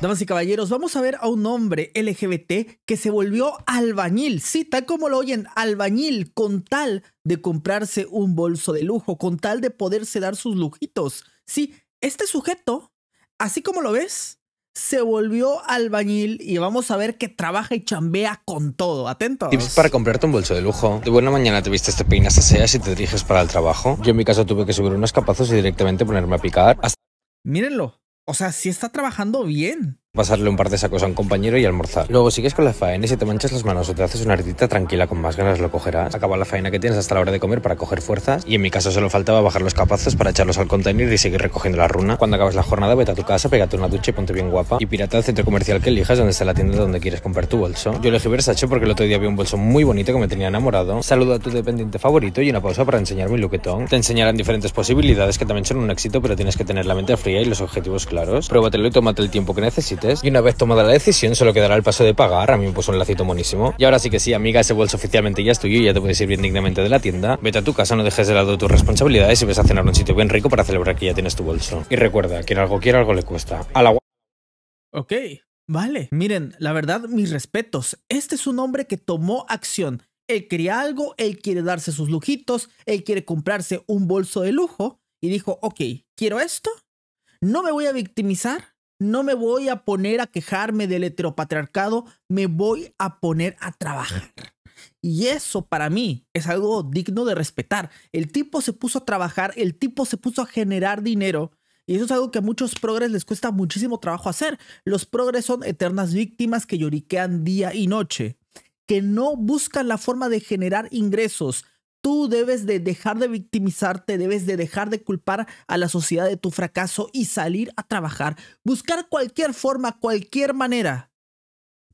Damas y caballeros, vamos a ver a un hombre LGBT que se volvió albañil, sí, tal como lo oyen, albañil, con tal de comprarse un bolso de lujo, con tal de poderse dar sus lujitos. Sí, este sujeto, así como lo ves, se volvió albañil y vamos a ver que trabaja y chambea con todo. atento para comprarte un bolso de lujo. De buena mañana te viste este peinas, aseas y te diriges para el trabajo. Yo en mi casa tuve que subir unos capazos y directamente ponerme a picar. Hasta Mírenlo, o sea, sí está trabajando bien. Pasarle un par de sacos a un compañero y almorzar. Luego sigues con la faena y si te manchas las manos o te haces una ardita tranquila con más ganas lo cogerás. Acaba la faena que tienes hasta la hora de comer para coger fuerzas y en mi caso solo faltaba bajar los capazos para echarlos al contenedor y seguir recogiendo la runa. Cuando acabas la jornada vete a tu casa, pégate una ducha y ponte bien guapa y pirata al centro comercial que elijas donde está la tienda donde quieres comprar tu bolso. Yo elegí Versace porque el otro día vi un bolso muy bonito que me tenía enamorado. Saluda a tu dependiente favorito y una pausa para enseñarme mi looketón. Te enseñarán diferentes posibilidades que también son un éxito pero tienes que tener la mente fría y los objetivos claros. Pruébatelo y tómate el tiempo que necesites y una vez tomada la decisión solo quedará el paso de pagar. A mí me puso un lacito monísimo. Y ahora sí que sí, amiga, ese bolso oficialmente ya es tuyo y ya te puedes ir bien dignamente de la tienda. Vete a tu casa, no dejes de lado tus responsabilidades y ves a cenar un sitio bien rico para celebrar que ya tienes tu bolso. Y recuerda, quien algo quiere, algo le cuesta. A la Ok, vale. Miren, la verdad, mis respetos. Este es un hombre que tomó acción. Él quería algo, él quiere darse sus lujitos, él quiere comprarse un bolso de lujo y dijo, ok, quiero esto, no me voy a victimizar, no me voy a poner a quejarme del heteropatriarcado, me voy a poner a trabajar. Y eso para mí es algo digno de respetar. El tipo se puso a trabajar, el tipo se puso a generar dinero. Y eso es algo que a muchos progres les cuesta muchísimo trabajo hacer. Los progres son eternas víctimas que lloriquean día y noche, que no buscan la forma de generar ingresos, tú debes de dejar de victimizarte, debes de dejar de culpar a la sociedad de tu fracaso y salir a trabajar, buscar cualquier forma, cualquier manera,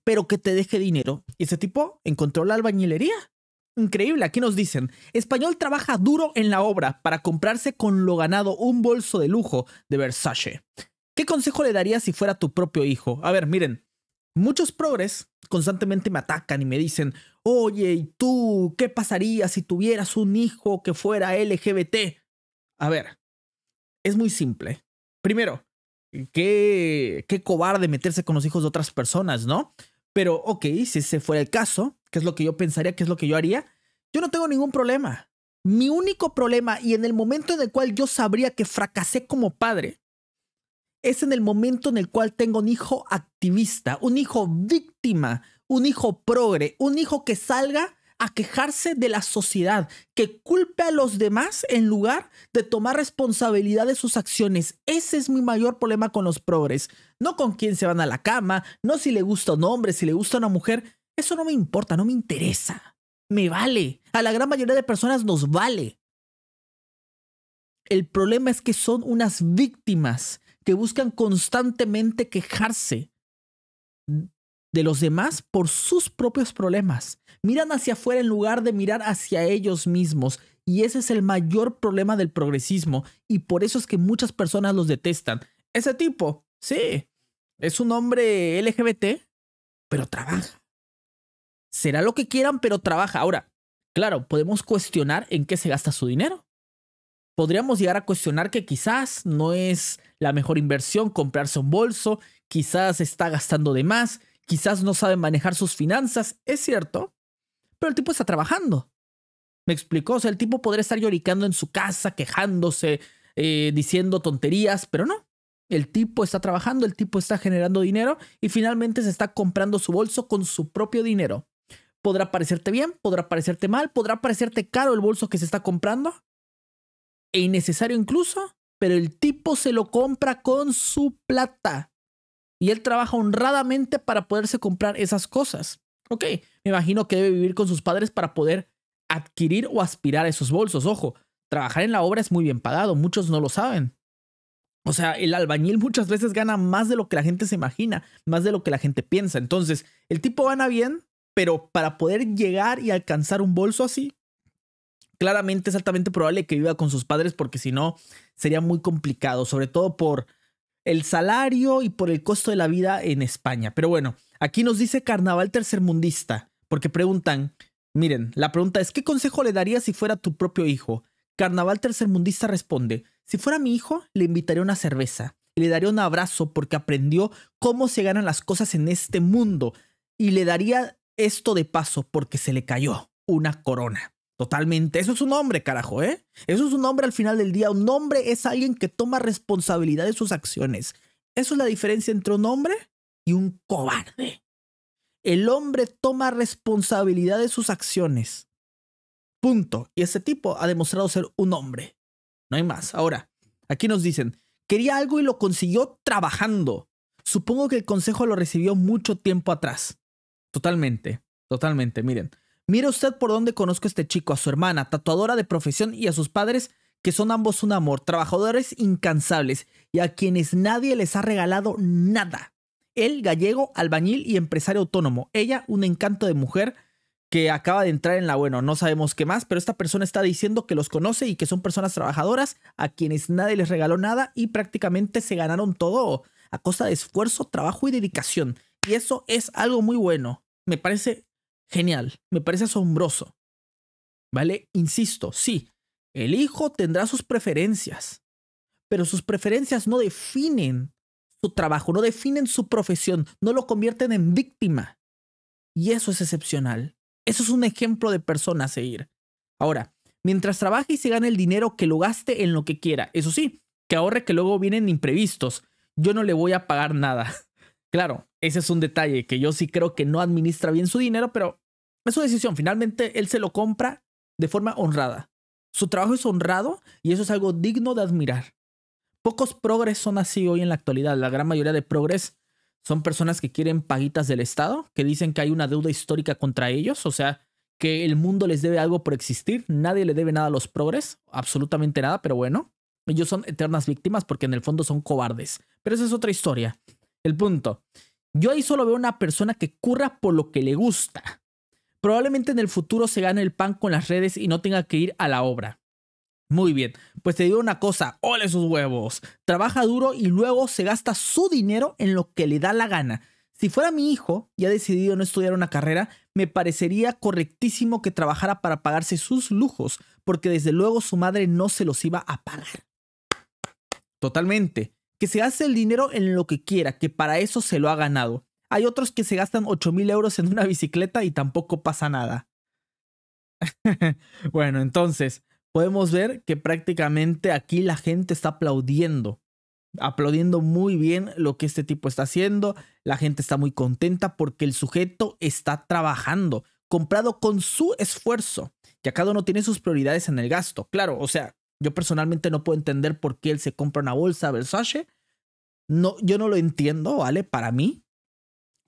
pero que te deje dinero. Y ese tipo encontró la albañilería. Increíble, aquí nos dicen, español trabaja duro en la obra para comprarse con lo ganado un bolso de lujo de Versace. ¿Qué consejo le darías si fuera tu propio hijo? A ver, miren, Muchos progres constantemente me atacan y me dicen, oye, ¿y tú qué pasaría si tuvieras un hijo que fuera LGBT? A ver, es muy simple. Primero, qué, qué cobarde meterse con los hijos de otras personas, ¿no? Pero, ok, si ese fuera el caso, ¿qué es lo que yo pensaría? que es lo que yo haría? Yo no tengo ningún problema. Mi único problema y en el momento en el cual yo sabría que fracasé como padre es en el momento en el cual tengo un hijo activista, un hijo víctima, un hijo progre, un hijo que salga a quejarse de la sociedad, que culpe a los demás en lugar de tomar responsabilidad de sus acciones. Ese es mi mayor problema con los progres. No con quién se van a la cama, no si le gusta un hombre, si le gusta una mujer. Eso no me importa, no me interesa. Me vale. A la gran mayoría de personas nos vale. El problema es que son unas víctimas que buscan constantemente quejarse de los demás por sus propios problemas. Miran hacia afuera en lugar de mirar hacia ellos mismos. Y ese es el mayor problema del progresismo. Y por eso es que muchas personas los detestan. Ese tipo, sí, es un hombre LGBT, pero trabaja. Será lo que quieran, pero trabaja. Ahora, claro, podemos cuestionar en qué se gasta su dinero podríamos llegar a cuestionar que quizás no es la mejor inversión comprarse un bolso, quizás está gastando de más, quizás no sabe manejar sus finanzas, es cierto, pero el tipo está trabajando. Me explicó, o sea, el tipo podría estar lloricando en su casa, quejándose, eh, diciendo tonterías, pero no. El tipo está trabajando, el tipo está generando dinero y finalmente se está comprando su bolso con su propio dinero. Podrá parecerte bien, podrá parecerte mal, podrá parecerte caro el bolso que se está comprando, e innecesario incluso, pero el tipo se lo compra con su plata. Y él trabaja honradamente para poderse comprar esas cosas. Ok, me imagino que debe vivir con sus padres para poder adquirir o aspirar a esos bolsos. Ojo, trabajar en la obra es muy bien pagado, muchos no lo saben. O sea, el albañil muchas veces gana más de lo que la gente se imagina, más de lo que la gente piensa. Entonces, el tipo gana bien, pero para poder llegar y alcanzar un bolso así, claramente es altamente probable que viva con sus padres porque si no sería muy complicado, sobre todo por el salario y por el costo de la vida en España. Pero bueno, aquí nos dice Carnaval Tercermundista, porque preguntan, miren, la pregunta es, ¿qué consejo le darías si fuera tu propio hijo? Carnaval Tercermundista responde, si fuera mi hijo, le invitaría una cerveza le daría un abrazo porque aprendió cómo se ganan las cosas en este mundo y le daría esto de paso porque se le cayó una corona. Totalmente. Eso es un hombre, carajo, ¿eh? Eso es un hombre al final del día. Un hombre es alguien que toma responsabilidad de sus acciones. Eso es la diferencia entre un hombre y un cobarde. El hombre toma responsabilidad de sus acciones. Punto. Y ese tipo ha demostrado ser un hombre. No hay más. Ahora, aquí nos dicen, quería algo y lo consiguió trabajando. Supongo que el consejo lo recibió mucho tiempo atrás. Totalmente, totalmente. Miren, Mire usted por dónde conozco a este chico, a su hermana, tatuadora de profesión y a sus padres, que son ambos un amor, trabajadores incansables y a quienes nadie les ha regalado nada. Él, gallego, albañil y empresario autónomo. Ella, un encanto de mujer que acaba de entrar en la bueno, no sabemos qué más, pero esta persona está diciendo que los conoce y que son personas trabajadoras a quienes nadie les regaló nada y prácticamente se ganaron todo a costa de esfuerzo, trabajo y dedicación. Y eso es algo muy bueno. Me parece genial, me parece asombroso. ¿Vale? Insisto, sí, el hijo tendrá sus preferencias, pero sus preferencias no definen su trabajo, no definen su profesión, no lo convierten en víctima. Y eso es excepcional. Eso es un ejemplo de persona a seguir. Ahora, mientras trabaje y se gane el dinero, que lo gaste en lo que quiera. Eso sí, que ahorre que luego vienen imprevistos. Yo no le voy a pagar nada. Claro, ese es un detalle que yo sí creo que no administra bien su dinero, pero es su decisión. Finalmente, él se lo compra de forma honrada. Su trabajo es honrado y eso es algo digno de admirar. Pocos progres son así hoy en la actualidad. La gran mayoría de progres son personas que quieren paguitas del Estado, que dicen que hay una deuda histórica contra ellos, o sea, que el mundo les debe algo por existir. Nadie le debe nada a los progres, absolutamente nada, pero bueno. Ellos son eternas víctimas porque en el fondo son cobardes. Pero esa es otra historia. El punto. Yo ahí solo veo una persona que curra por lo que le gusta. Probablemente en el futuro se gane el pan con las redes y no tenga que ir a la obra. Muy bien, pues te digo una cosa, ole sus huevos. Trabaja duro y luego se gasta su dinero en lo que le da la gana. Si fuera mi hijo y ha decidido no estudiar una carrera, me parecería correctísimo que trabajara para pagarse sus lujos, porque desde luego su madre no se los iba a pagar. Totalmente. Que se gaste el dinero en lo que quiera, que para eso se lo ha ganado. Hay otros que se gastan 8000 mil euros en una bicicleta y tampoco pasa nada. bueno, entonces podemos ver que prácticamente aquí la gente está aplaudiendo. Aplaudiendo muy bien lo que este tipo está haciendo. La gente está muy contenta porque el sujeto está trabajando, comprado con su esfuerzo. Ya cada uno tiene sus prioridades en el gasto. Claro, o sea, yo personalmente no puedo entender por qué él se compra una bolsa Versace. No, yo no lo entiendo, ¿vale? Para mí,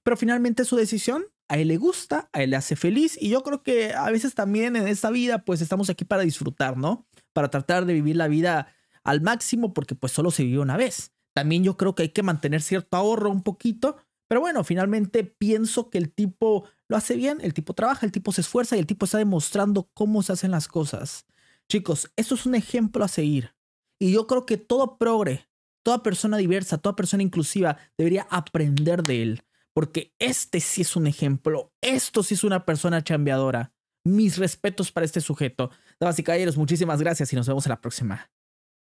pero finalmente su decisión, a él le gusta, a él le hace feliz y yo creo que a veces también en esta vida pues estamos aquí para disfrutar, ¿no? Para tratar de vivir la vida al máximo porque pues solo se vive una vez. También yo creo que hay que mantener cierto ahorro un poquito, pero bueno, finalmente pienso que el tipo lo hace bien, el tipo trabaja, el tipo se esfuerza y el tipo está demostrando cómo se hacen las cosas. Chicos, esto es un ejemplo a seguir. Y yo creo que todo progre, toda persona diversa, toda persona inclusiva debería aprender de él porque este sí es un ejemplo, esto sí es una persona chambeadora. Mis respetos para este sujeto. Damas y caballeros, muchísimas gracias y nos vemos en la próxima.